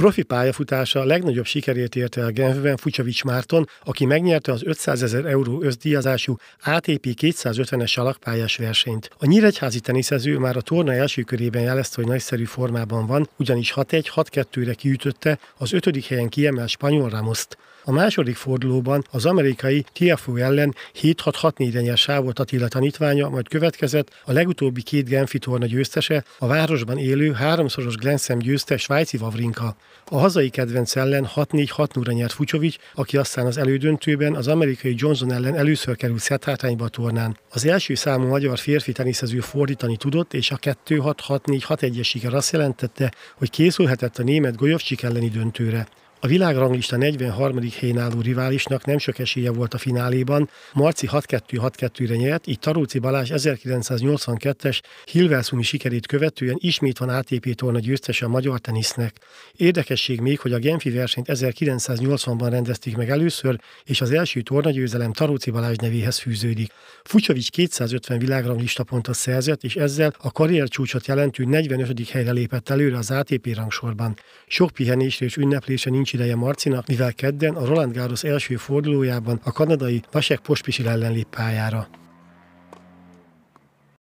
Profi pályafutása legnagyobb sikerét érte el Genfben Fucsovics Márton, aki megnyerte az 500 ezer euró összdíjazású ATP 250-es salakpályás versenyt. A nyíregyházi teniszező már a torna első körében jelezte, hogy nagyszerű formában van, ugyanis 6-1-6-2-re kiütötte az ötödik helyen kiemelt spanyol Ramoszt. A második fordulóban az amerikai TFO ellen 7-6-6-4-en nyert Attila tanítványa, majd következett a legutóbbi két Genfi torna győztese, a városban élő háromszoros Glenszem győzte győztes Svájci Vavrinka. A hazai kedvenc ellen 6-4-6-0-ra nyert Fucsovics, aki aztán az elődöntőben az amerikai Johnson ellen először került szett hátrányba a tornán. Az első számú magyar férfi teniszező fordítani tudott, és a 2-6-6-4-6-1-es siker azt jelentette, hogy készülhetett a német Golyovcsik elleni döntőre. A világranglista 43. helyén álló riválisnak nem sok esélye volt a fináléban, Marci 6-2-6-2-re nyert, így Taróci Balázs 1982-es Hilversumi sikerét követően ismét van ATP torna győztese a magyar tenisznek. Érdekesség még, hogy a Genfi versenyt 1980-ban rendezték meg először, és az első győzelem Taróci Balázs nevéhez fűződik. Fucsovics 250 világranglista pontot szerzett, és ezzel a karrier csúcsot jelentő 45. helyre lépett előre az ATP rangsorban. Sok pihenésre és ünneplésre nincs ideje Marcinak, mivel kedden a Roland Garros első fordulójában a kanadai Vasek Pospisil ellen lép pályára.